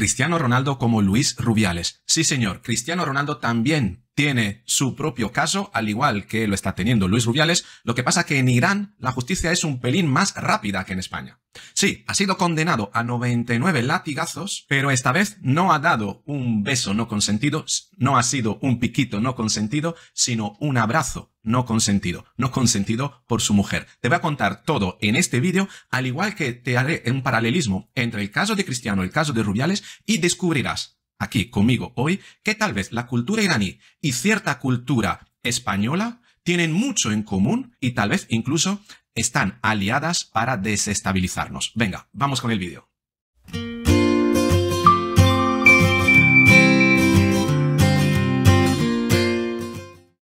Cristiano Ronaldo como Luis Rubiales. Sí, señor, Cristiano Ronaldo también tiene su propio caso, al igual que lo está teniendo Luis Rubiales, lo que pasa que en Irán la justicia es un pelín más rápida que en España. Sí, ha sido condenado a 99 latigazos, pero esta vez no ha dado un beso no consentido, no ha sido un piquito no consentido, sino un abrazo no consentido, no consentido por su mujer. Te voy a contar todo en este vídeo, al igual que te haré un paralelismo entre el caso de Cristiano y el caso de Rubiales, y descubrirás aquí conmigo hoy que tal vez la cultura iraní y cierta cultura española tienen mucho en común y tal vez incluso están aliadas para desestabilizarnos. Venga, vamos con el vídeo.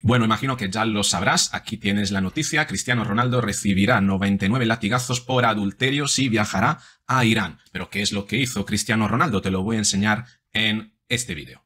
Bueno, imagino que ya lo sabrás, aquí tienes la noticia, Cristiano Ronaldo recibirá 99 latigazos por adulterio si viajará a Irán. Pero ¿qué es lo que hizo Cristiano Ronaldo? Te lo voy a enseñar en este video.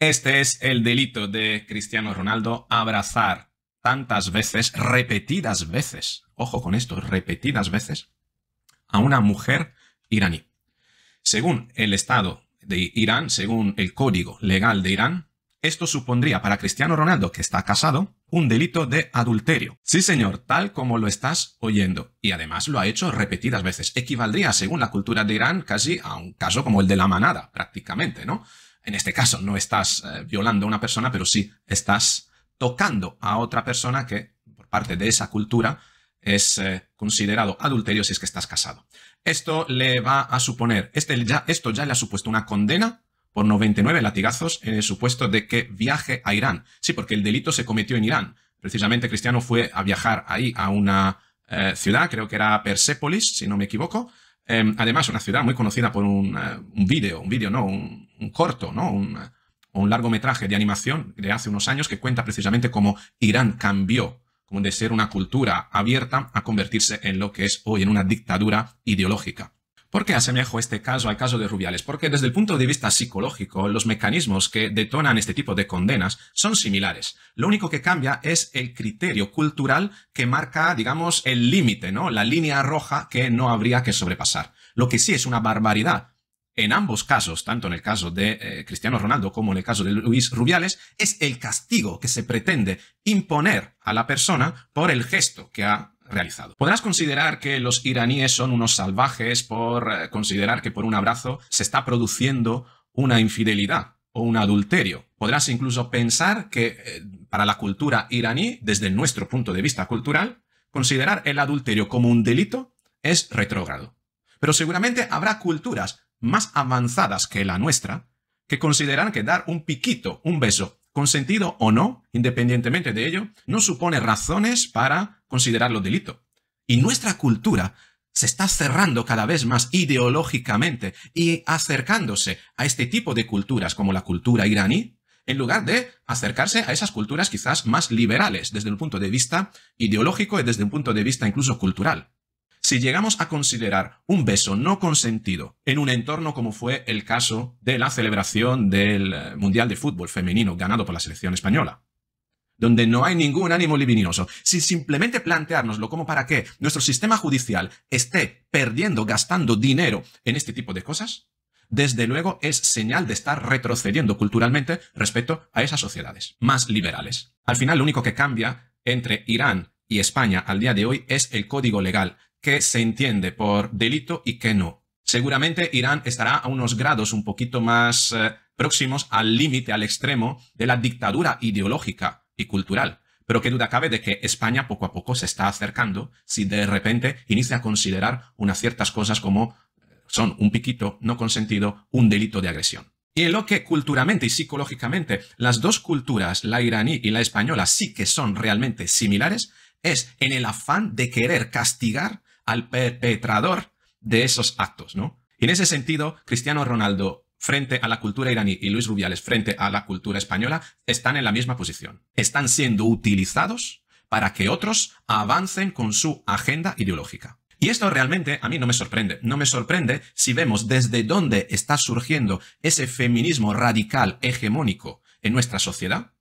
Este es el delito de Cristiano Ronaldo, abrazar tantas veces, repetidas veces, ojo con esto, repetidas veces, a una mujer iraní. Según el Estado de Irán, según el Código Legal de Irán, esto supondría para Cristiano Ronaldo, que está casado, un delito de adulterio. Sí, señor, tal como lo estás oyendo. Y además lo ha hecho repetidas veces. Equivaldría, según la cultura de Irán, casi a un caso como el de la manada, prácticamente, ¿no? En este caso no estás eh, violando a una persona, pero sí estás tocando a otra persona que, por parte de esa cultura, es eh, considerado adulterio si es que estás casado. Esto le va a suponer, este ya, esto ya le ha supuesto una condena por 99 latigazos en el supuesto de que viaje a Irán. Sí, porque el delito se cometió en Irán. Precisamente Cristiano fue a viajar ahí a una eh, ciudad, creo que era Persépolis, si no me equivoco. Em, además, una ciudad muy conocida por un, eh, un vídeo, un vídeo, no, un, corto, ¿no? Un, un largometraje de animación de hace unos años que cuenta precisamente cómo Irán cambió como de ser una cultura abierta a convertirse en lo que es hoy en una dictadura ideológica. ¿Por qué asemejo este caso al caso de Rubiales? Porque desde el punto de vista psicológico, los mecanismos que detonan este tipo de condenas son similares. Lo único que cambia es el criterio cultural que marca, digamos, el límite, ¿no? La línea roja que no habría que sobrepasar. Lo que sí es una barbaridad en ambos casos, tanto en el caso de eh, Cristiano Ronaldo como en el caso de Luis Rubiales, es el castigo que se pretende imponer a la persona por el gesto que ha realizado. Podrás considerar que los iraníes son unos salvajes por eh, considerar que por un abrazo se está produciendo una infidelidad o un adulterio. Podrás incluso pensar que eh, para la cultura iraní, desde nuestro punto de vista cultural, considerar el adulterio como un delito es retrógrado. Pero seguramente habrá culturas más avanzadas que la nuestra, que consideran que dar un piquito, un beso, consentido o no, independientemente de ello, no supone razones para considerarlo delito. Y nuestra cultura se está cerrando cada vez más ideológicamente y acercándose a este tipo de culturas como la cultura iraní, en lugar de acercarse a esas culturas quizás más liberales desde el punto de vista ideológico y desde un punto de vista incluso cultural. Si llegamos a considerar un beso no consentido en un entorno como fue el caso de la celebración del eh, Mundial de Fútbol Femenino ganado por la selección española, donde no hay ningún ánimo libidinoso, si simplemente planteárnoslo como para que nuestro sistema judicial esté perdiendo, gastando dinero en este tipo de cosas, desde luego es señal de estar retrocediendo culturalmente respecto a esas sociedades más liberales. Al final, lo único que cambia entre Irán y España al día de hoy es el código legal, qué se entiende por delito y qué no. Seguramente Irán estará a unos grados un poquito más eh, próximos al límite, al extremo de la dictadura ideológica y cultural. Pero qué duda cabe de que España poco a poco se está acercando si de repente inicia a considerar unas ciertas cosas como eh, son un piquito no consentido, un delito de agresión. Y en lo que culturalmente y psicológicamente las dos culturas, la iraní y la española, sí que son realmente similares, es en el afán de querer castigar al perpetrador de esos actos, ¿no? Y en ese sentido, Cristiano Ronaldo frente a la cultura iraní y Luis Rubiales frente a la cultura española están en la misma posición. Están siendo utilizados para que otros avancen con su agenda ideológica. Y esto realmente a mí no me sorprende. No me sorprende si vemos desde dónde está surgiendo ese feminismo radical hegemónico en nuestra sociedad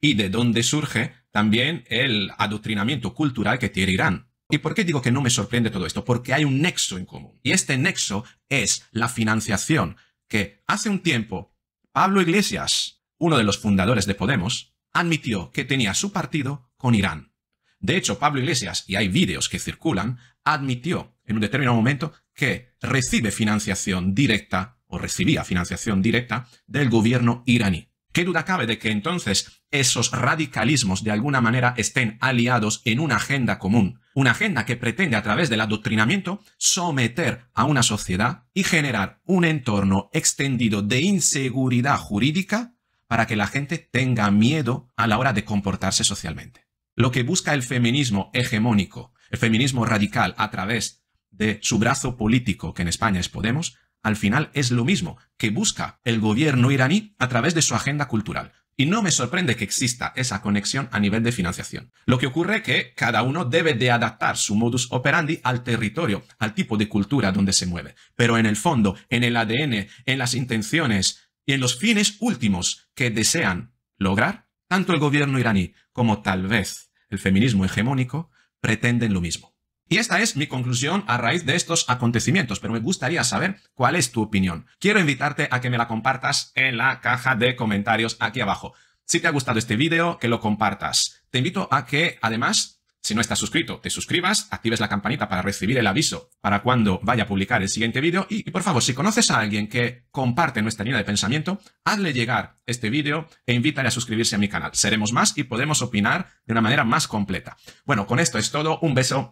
y de dónde surge también el adoctrinamiento cultural que tiene Irán. ¿Y por qué digo que no me sorprende todo esto? Porque hay un nexo en común. Y este nexo es la financiación que hace un tiempo Pablo Iglesias, uno de los fundadores de Podemos, admitió que tenía su partido con Irán. De hecho, Pablo Iglesias, y hay vídeos que circulan, admitió en un determinado momento que recibe financiación directa o recibía financiación directa del gobierno iraní. ¿Qué duda cabe de que entonces esos radicalismos de alguna manera estén aliados en una agenda común una agenda que pretende a través del adoctrinamiento someter a una sociedad y generar un entorno extendido de inseguridad jurídica para que la gente tenga miedo a la hora de comportarse socialmente. Lo que busca el feminismo hegemónico, el feminismo radical a través de su brazo político, que en España es Podemos, al final es lo mismo que busca el gobierno iraní a través de su agenda cultural, y no me sorprende que exista esa conexión a nivel de financiación. Lo que ocurre es que cada uno debe de adaptar su modus operandi al territorio, al tipo de cultura donde se mueve. Pero en el fondo, en el ADN, en las intenciones y en los fines últimos que desean lograr, tanto el gobierno iraní como tal vez el feminismo hegemónico pretenden lo mismo. Y esta es mi conclusión a raíz de estos acontecimientos, pero me gustaría saber cuál es tu opinión. Quiero invitarte a que me la compartas en la caja de comentarios aquí abajo. Si te ha gustado este vídeo, que lo compartas. Te invito a que, además, si no estás suscrito, te suscribas, actives la campanita para recibir el aviso para cuando vaya a publicar el siguiente vídeo y, por favor, si conoces a alguien que comparte nuestra línea de pensamiento, hazle llegar este vídeo e invítale a suscribirse a mi canal. Seremos más y podemos opinar de una manera más completa. Bueno, con esto es todo. Un beso.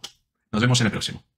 Nos vemos en el próximo.